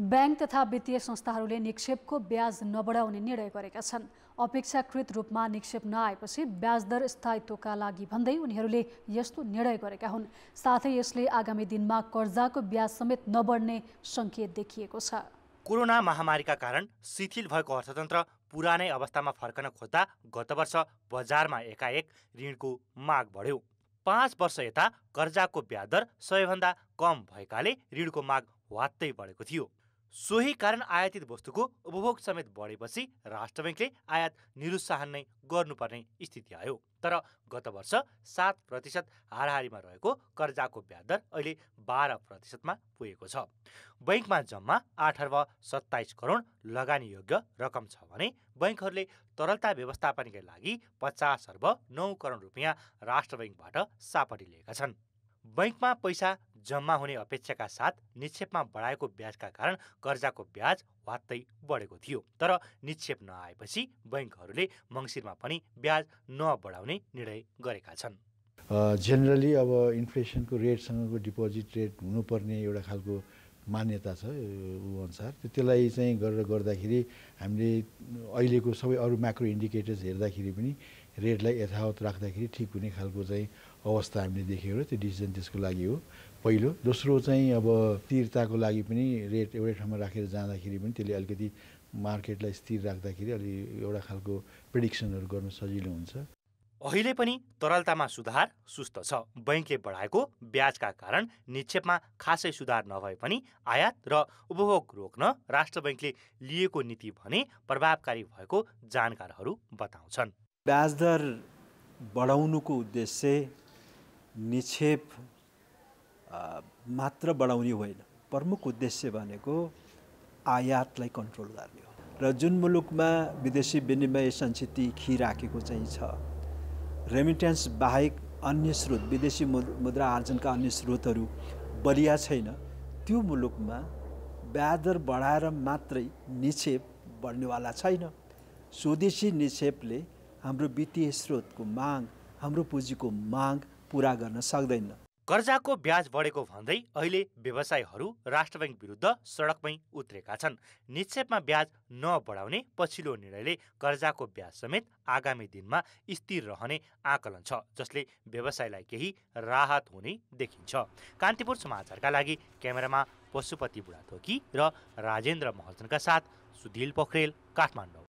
bank तथा वित्तीय संस्थाहरूले निक्षेपको ब्याज नबढाउने निर्णय गरेका छन् अपेक्षाकृत रूपमा निक्षेप नआएपछि ब्याजदर स्थायित्वका लागि भन्दै उनीहरूले यस्तो निर्णय गरेका हुन् साथै यसले आगामी दिनमा कर्जाको ब्याज समेत नबढ्ने सङ्केत देखिएको छ कोरोना महामारीका कारण शिथिल भएको अर्थतन्त्र पुरानै अवस्थामा फर्कन खोज्दा गत वर्ष बजारमा एकाएक ऋणको माग बढ्यो पाँच वर्ष यता कर्जाको ब्याजदर दर सबैभन्दा कम भएकाले ऋणको माग वात्तै बढेको थियो सोही कारण आयातित वस्तुको उपभोग समेत बढेपछि राष्ट्र ब्याङ्कले आयात निरुत्साहन नै गर्नुपर्ने स्थिति आयो तर गत वर्ष सात प्रतिशत हाराहारीमा रहेको कर्जाको ब्याज दर अहिले बाह्र प्रतिशतमा पुगेको छ बैङ्कमा जम्मा आठ अर्ब सत्ताइस करोड लगानीयोग्य रकम छ भने बैङ्कहरूले तरलता व्यवस्थापनका लागि पचास अर्ब नौ करोड रुपियाँ राष्ट्र ब्याङ्कबाट सापटी लिएका छन् बैङ्कमा पैसा जम्मा हुने अपेक्षाका साथ निक्षेपमा बढाएको ब्याजका कारण कर्जाको ब्याज वात्तै बढेको थियो तर निक्षेप नआएपछि बैङ्कहरूले मङ्सिरमा पनि ब्याज नबढाउने निर्णय गरेका छन् जेनरली अब इन्फ्लेसनको रेटसँगको डिपोजिट रेट हुनुपर्ने एउटा खालको मान्यता छ ऊ अनुसार त्यसलाई चाहिँ गरेर गर्दाखेरि हामीले अहिलेको सबै अरू माइक्रो इन्डिकेटर्स हेर्दाखेरि पनि रेटलाई यथावत राख्दाखेरि ठिक हुने खालको चाहिँ अवस्था हामीले देख्यौँ र त्यो डिसिजन त्यसको लागि हो पहिलो दोस्रो चाहिँ अब स्थिरताको लागि पनि रेट एउटै ठाउँमा राखेर जाँदाखेरि पनि त्यसले अलिकति मार्केटलाई स्थिर राख्दाखेरि अलि एउटा खालको प्रिडिक्सनहरू गर्नु सजिलो हुन्छ अहिले पनि तरलतामा सुधार सुस्त छ बैङ्कले बढाएको ब्याजका कारण निक्षेपमा खासै सुधार नभए पनि आयात र उपभोग रोक्न राष्ट्र बैङ्कले लिएको नीति भने प्रभावकारी भएको जानकारहरू बताउँछन् ब्याजदर बढाउनुको उद्देश्य निक्षेप मात्र बढाउने होइन प्रमुख उद्देश्य भनेको आयातलाई कन्ट्रोल गर्ने हो र जुन मुलुकमा विदेशी विनिमय संस्थिति खिराखेको चाहिँ छ रेमिटेन्स बाहेक अन्य स्रोत विदेशी मुद्रा आर्जनका अन्य स्रोतहरू बलिया छैन त्यो मुलुकमा ब्याजदर बढाएर मात्रै निक्षेप बढ्नेवाला छैन स्वदेशी निक्षेपले हाम्रो वित्तीय स्रोतको माग हाम्रो पुँजीको माग पुरा गर्न सक्दैन कर्जाको ब्याज बढेको भन्दै अहिले व्यवसायहरू राष्ट्र ब्याङ्क विरुद्ध सडकमै उत्रेका छन् निक्षेपमा ब्याज नबढाउने पछिल्लो निर्णयले कर्जाको ब्याज समेत आगामी दिनमा स्थिर रहने आकलन छ जसले व्यवसायलाई केही राहत हुने देखिन्छ कान्तिपुर समाचारका लागि क्यामेरामा पशुपति बुढाथोकी र राजेन्द्र महर्जनका साथ सुधिल पोखरेल काठमाडौँ